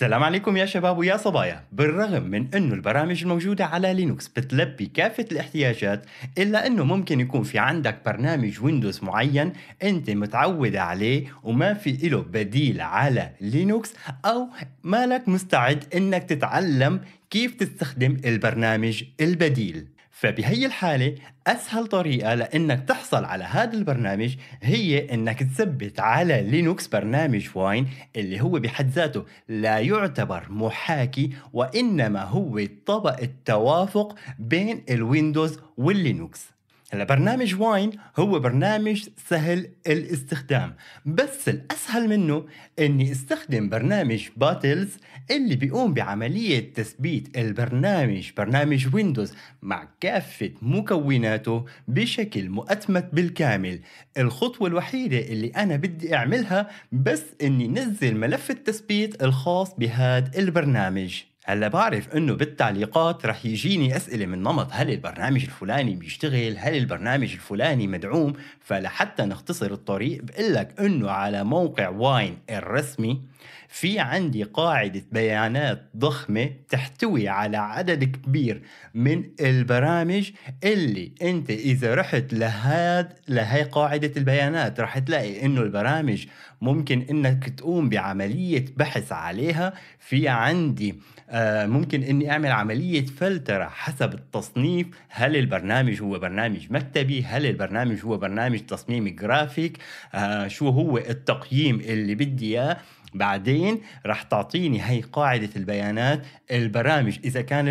السلام عليكم يا شباب ويا صبايا بالرغم من انه البرامج الموجودة على لينوكس بتلبي كافة الاحتياجات الا انه ممكن يكون في عندك برنامج ويندوز معين انت متعود عليه وما في له بديل على لينوكس او مالك مستعد انك تتعلم كيف تستخدم البرنامج البديل فبهي الحالة أسهل طريقة لأنك تحصل على هذا البرنامج هي أنك تثبت على لينوكس برنامج واين اللي هو بحد ذاته لا يعتبر محاكي وإنما هو طبق التوافق بين الويندوز واللينوكس هلا برنامج واين هو برنامج سهل الاستخدام بس الأسهل منه إني استخدم برنامج باتلز اللي بيقوم بعملية تثبيت البرنامج برنامج ويندوز مع كافة مكوناته بشكل مؤتمت بالكامل الخطوة الوحيدة اللي أنا بدي أعملها بس إني نزل ملف التثبيت الخاص بهذا البرنامج هلا بعرف انه بالتعليقات رح يجيني اسئله من نمط هل البرنامج الفلاني بيشتغل؟ هل البرنامج الفلاني مدعوم؟ فلحتى نختصر الطريق بقول لك انه على موقع واين الرسمي في عندي قاعده بيانات ضخمه تحتوي على عدد كبير من البرامج اللي انت اذا رحت لهاد لهي قاعده البيانات رح تلاقي انه البرامج ممكن انك تقوم بعمليه بحث عليها في عندي آه، ممكن اني اعمل عمليه فلتره حسب التصنيف هل البرنامج هو برنامج مكتبي هل البرنامج هو برنامج تصميم جرافيك آه، شو هو التقييم اللي بدي اياه بعدين راح تعطيني هي قاعدة البيانات البرامج إذا كان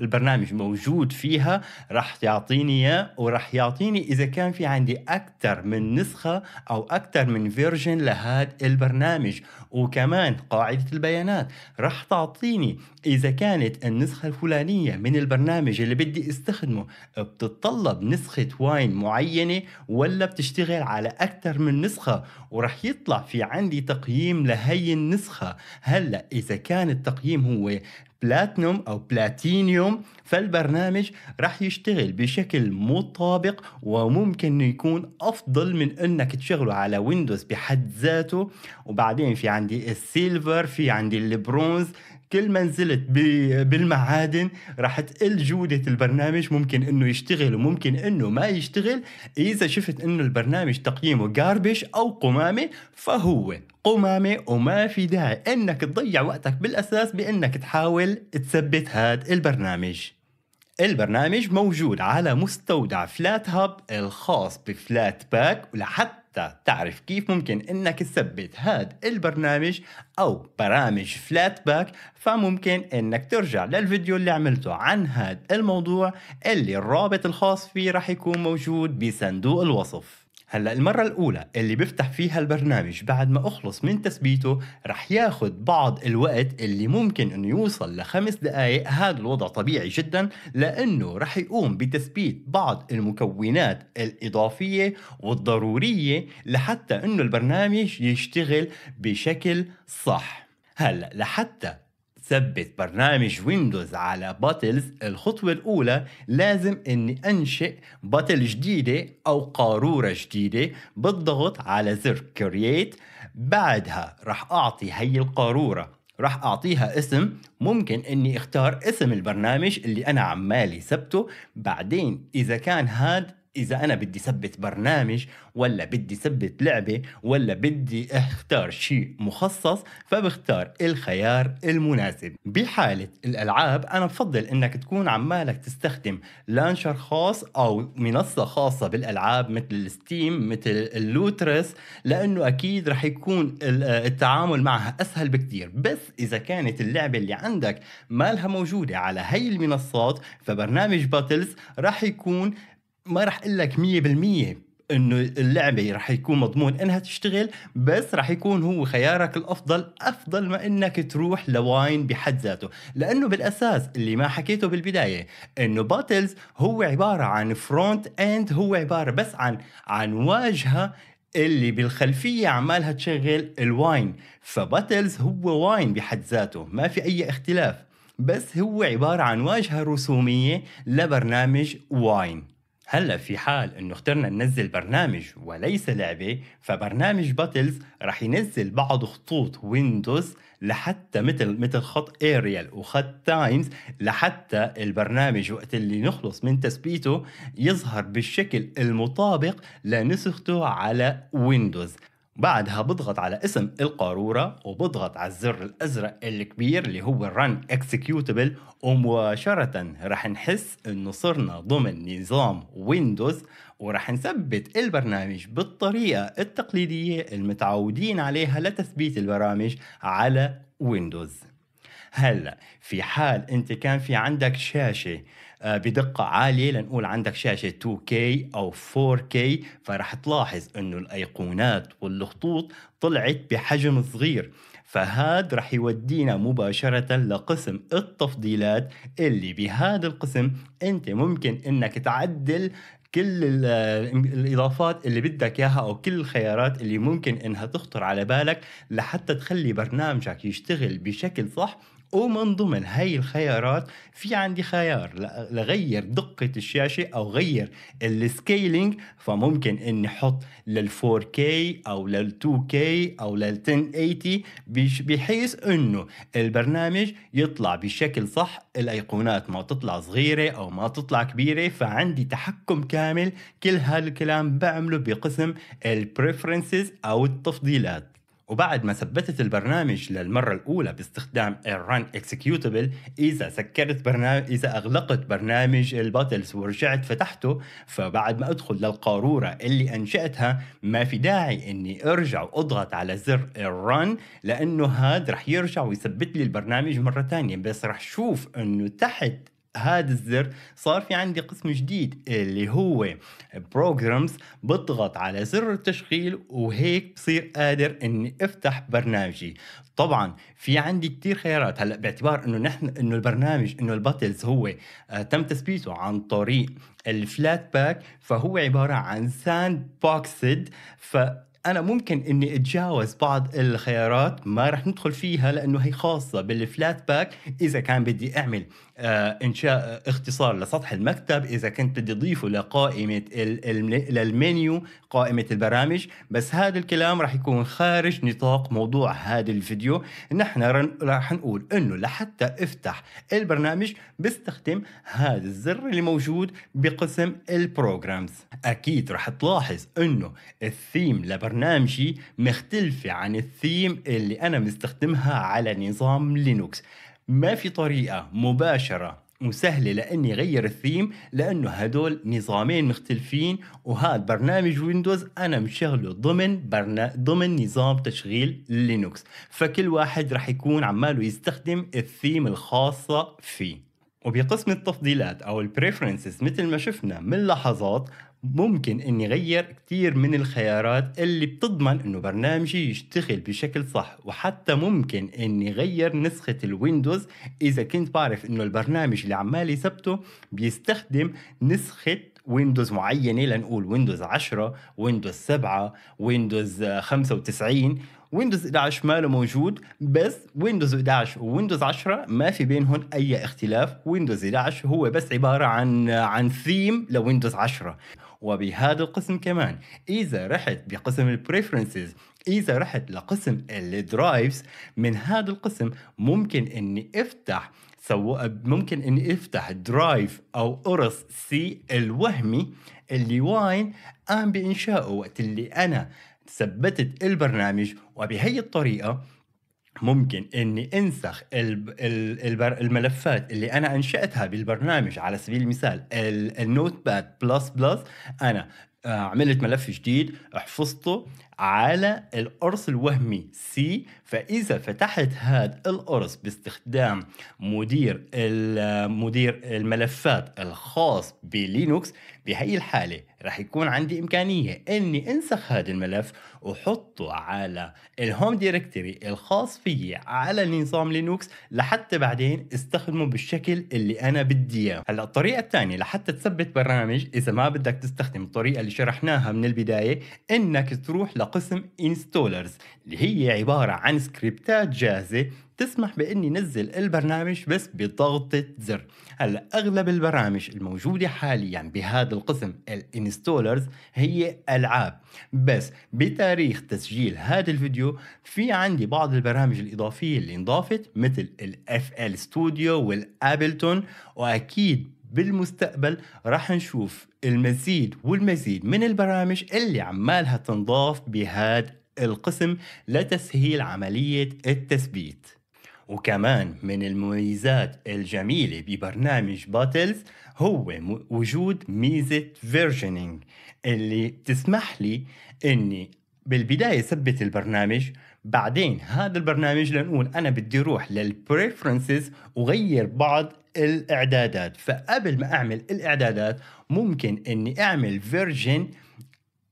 البرنامج موجود فيها راح يعطيني إياه وراح يعطيني إذا كان في عندي أكثر من نسخة أو أكثر من فيرجن لهذا البرنامج وكمان قاعدة البيانات راح تعطيني إذا كانت النسخة الفلانية من البرنامج اللي بدي استخدمه بتتطلب نسخة واين معينة ولا بتشتغل على أكثر من نسخة ورح يطلع في عندي تقييم لهي النسخة هلا إذا كان التقييم هو بلاتنوم او بلاتينيوم فالبرنامج راح يشتغل بشكل مطابق وممكن انه يكون افضل من انك تشغله على ويندوز بحد ذاته وبعدين في عندي السيلفر في عندي البرونز كل ما نزلت بالمعادن راح تقل جودة البرنامج ممكن انه يشتغل وممكن انه ما يشتغل اذا شفت انه البرنامج تقييمه جاربش او قمامة فهو قمامة وما في داعي انك تضيع وقتك بالاساس بانك تحاول تثبت هذا البرنامج البرنامج موجود على مستودع فلات هاب الخاص بفلات باك ولحتى حتى تعرف كيف ممكن انك تثبت هذا البرنامج او برامج فلات باك فممكن انك ترجع للفيديو اللي عملته عن هذا الموضوع اللي الرابط الخاص فيه راح يكون موجود بصندوق الوصف هلا المرة الأولى اللي بفتح فيها البرنامج بعد ما أخلص من تثبيته رح ياخد بعض الوقت اللي ممكن إنه يوصل لخمس دقايق هذا الوضع طبيعي جدا لأنه رح يقوم بتثبيت بعض المكونات الإضافية والضرورية لحتى إنه البرنامج يشتغل بشكل صح هلا لحتى ثبت برنامج ويندوز على باتلز الخطوة الأولى لازم أني أنشئ باتل جديدة أو قارورة جديدة بالضغط على زر كرييت بعدها رح أعطي هي القارورة رح أعطيها اسم ممكن أني اختار اسم البرنامج اللي أنا عمالي ثبته بعدين إذا كان هاد اذا انا بدي ثبت برنامج ولا بدي ثبت لعبه ولا بدي اختار شيء مخصص فبختار الخيار المناسب بحاله الالعاب انا بفضل انك تكون عمالك تستخدم لانشر خاص او منصه خاصه بالالعاب مثل الستيم مثل اللوترس لانه اكيد رح يكون التعامل معها اسهل بكثير بس اذا كانت اللعبه اللي عندك مالها موجوده على هي المنصات فبرنامج باتلز رح يكون ما راح اقول لك 100% انه اللعبه راح يكون مضمون انها تشتغل بس راح يكون هو خيارك الافضل افضل ما انك تروح لواين بحد ذاته لانه بالاساس اللي ما حكيته بالبدايه انه باتلز هو عباره عن فرونت اند هو عباره بس عن عن واجهه اللي بالخلفية عمالها تشغل الواين فباتلز هو واين بحد ذاته ما في أي اختلاف بس هو عبارة عن واجهة رسومية لبرنامج واين هلا في حال انه اخترنا ننزل برنامج وليس لعبة فبرنامج باتلز رح ينزل بعض خطوط ويندوز لحتى مثل مثل خط اريال وخط تايمز لحتى البرنامج وقت اللي نخلص من تثبيته يظهر بالشكل المطابق لنسخته على ويندوز بعدها بضغط على اسم القارورة وبضغط على الزر الأزرق الكبير اللي هو Run Executable ومباشرة رح نحس انه صرنا ضمن نظام ويندوز ورح نثبت البرنامج بالطريقة التقليدية المتعودين عليها لتثبيت البرامج على ويندوز هلا في حال انت كان في عندك شاشه آه، بدقة عالية لنقول عندك شاشة 2K أو 4K فرح تلاحظ أنه الأيقونات والخطوط طلعت بحجم صغير فهاد رح يودينا مباشرة لقسم التفضيلات اللي بهذا القسم انت ممكن انك تعدل كل آه، الاضافات اللي بدك اياها او كل الخيارات اللي ممكن انها تخطر على بالك لحتى تخلي برنامجك يشتغل بشكل صح ومن ضمن هاي الخيارات في عندي خيار لغير دقة الشاشة أو غير السكيلينج فممكن إني أحط لل 4K أو لل 2K أو لل 1080 بحيث إنه البرنامج يطلع بشكل صح الأيقونات ما تطلع صغيرة أو ما تطلع كبيرة فعندي تحكم كامل كل هالكلام بعمله بقسم البريفرنسز أو التفضيلات وبعد ما ثبتت البرنامج للمرة الأولى باستخدام الران اكسكيوتبل إذا سكرت برنامج إذا أغلقت برنامج الباتلز ورجعت فتحته فبعد ما أدخل للقارورة اللي أنشأتها ما في داعي إني أرجع وأضغط على زر الران لأنه هذا رح يرجع ويثبت لي البرنامج مرة ثانية بس رح شوف إنه تحت هذا الزر صار في عندي قسم جديد اللي هو بروجرامز بضغط على زر التشغيل وهيك بصير قادر اني افتح برنامجي طبعا في عندي كتير خيارات هلا باعتبار انه نحن انه البرنامج انه الباتلز هو آه تم تثبيته عن طريق الفلات باك فهو عباره عن ساند بوكسد ف انا ممكن اني اتجاوز بعض الخيارات ما رح ندخل فيها لانه هي خاصه بالفلات باك اذا كان بدي اعمل آه، انشاء اختصار لسطح المكتب اذا كنت بدي اضيفه لقائمه للمنيو قائمه البرامج بس هذا الكلام راح يكون خارج نطاق موضوع هذا الفيديو نحن راح نقول انه لحتى افتح البرنامج بستخدم هذا الزر اللي موجود بقسم البروجرامز اكيد راح تلاحظ انه الثيم لبرنامجي مختلفه عن الثيم اللي انا مستخدمها على نظام لينوكس ما في طريقه مباشره وسهلة لأني غير الثيم لأنه هدول نظامين مختلفين وهذا برنامج ويندوز أنا مشغله ضمن برنا... ضمن نظام تشغيل لينوكس فكل واحد رح يكون عماله يستخدم الثيم الخاصة فيه وبقسم التفضيلات أو البريفرنسز مثل ما شفنا من لحظات ممكن اني غير كثير من الخيارات اللي بتضمن انه برنامجي يشتغل بشكل صح وحتى ممكن اني غير نسخة الويندوز اذا كنت بعرف انه البرنامج اللي عمالي ثبته بيستخدم نسخة ويندوز معينة لنقول ويندوز 10 ويندوز 7 ويندوز 95 ويندوز 11 ماله موجود بس ويندوز 11 وويندوز 10 ما في بينهم اي اختلاف ويندوز 11 هو بس عبارة عن عن ثيم لويندوز 10 وبهذا القسم كمان إذا رحت بقسم البريفرنسز إذا رحت لقسم الدرايفز من هذا القسم ممكن إني أفتح سواء ممكن اني افتح درايف او قرص سي الوهمي اللي واين قام بانشائه وقت اللي انا ثبتت البرنامج وبهي الطريقه ممكن اني انسخ الملفات اللي انا انشاتها بالبرنامج على سبيل المثال النوت باد بلس بلس انا آه، عملت ملف جديد حفظته على القرص الوهمي سي فاذا فتحت هذا القرص باستخدام مدير مدير الملفات الخاص بلينوكس بهي الحاله رح يكون عندي إمكانية إني أنسخ هذا الملف وحطه على الهوم دايركتوري الخاص فيي على نظام لينوكس لحتى بعدين استخدمه بالشكل اللي أنا بدي إياه هلا الطريقة الثانية لحتى تثبت برنامج إذا ما بدك تستخدم الطريقة اللي شرحناها من البداية إنك تروح لقسم انستولرز اللي هي عبارة عن سكريبتات جاهزة تسمح باني نزل البرنامج بس بضغطة زر هلا اغلب البرامج الموجودة حاليا بهذا القسم الانستولرز هي العاب بس بتاريخ تسجيل هذا الفيديو في عندي بعض البرامج الاضافية اللي انضافت مثل الاف ال ستوديو والابلتون واكيد بالمستقبل راح نشوف المزيد والمزيد من البرامج اللي عمالها تنضاف بهذا القسم لتسهيل عملية التثبيت وكمان من المميزات الجميلة ببرنامج باتلز هو وجود ميزة فيرجنينج اللي بتسمح لي اني بالبداية ثبت البرنامج بعدين هذا البرنامج لنقول انا بدي اروح للبريفرنسز وغير بعض الاعدادات فقبل ما اعمل الاعدادات ممكن اني اعمل فيرجن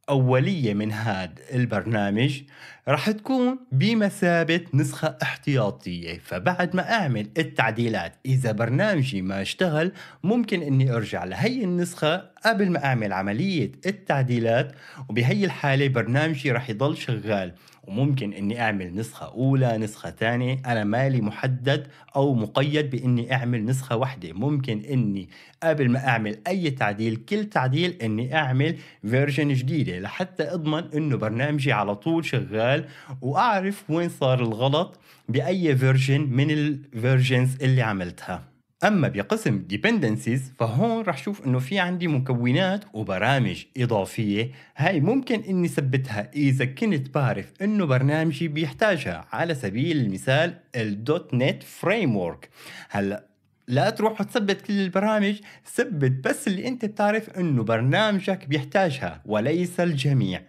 أولية من هذا البرنامج راح تكون بمثابة نسخة احتياطية فبعد ما أعمل التعديلات إذا برنامجي ما اشتغل ممكن أني أرجع لهي النسخة قبل ما أعمل عملية التعديلات وبهي الحالة برنامجي راح يضل شغال وممكن اني اعمل نسخه اولى نسخه ثانيه انا مالي محدد او مقيد باني اعمل نسخه واحده ممكن اني قبل ما اعمل اي تعديل كل تعديل اني اعمل فيرجن جديده لحتى اضمن انه برنامجي على طول شغال واعرف وين صار الغلط باي فيرجن من الفيرجنز اللي عملتها اما بقسم dependencies فهون رح شوف انه في عندي مكونات وبرامج اضافيه هاي ممكن اني ثبتها اذا كنت بعرف انه برنامجي بيحتاجها على سبيل المثال ال .NET Framework هلا لا تروح وتثبت كل البرامج ثبت بس اللي انت بتعرف انه برنامجك بيحتاجها وليس الجميع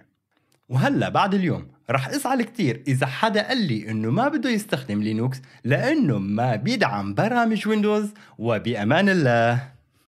وهلا بعد اليوم رح ازعل كتير اذا حدا قال لي انه ما بده يستخدم لينوكس لانه ما بيدعم برامج ويندوز وبامان الله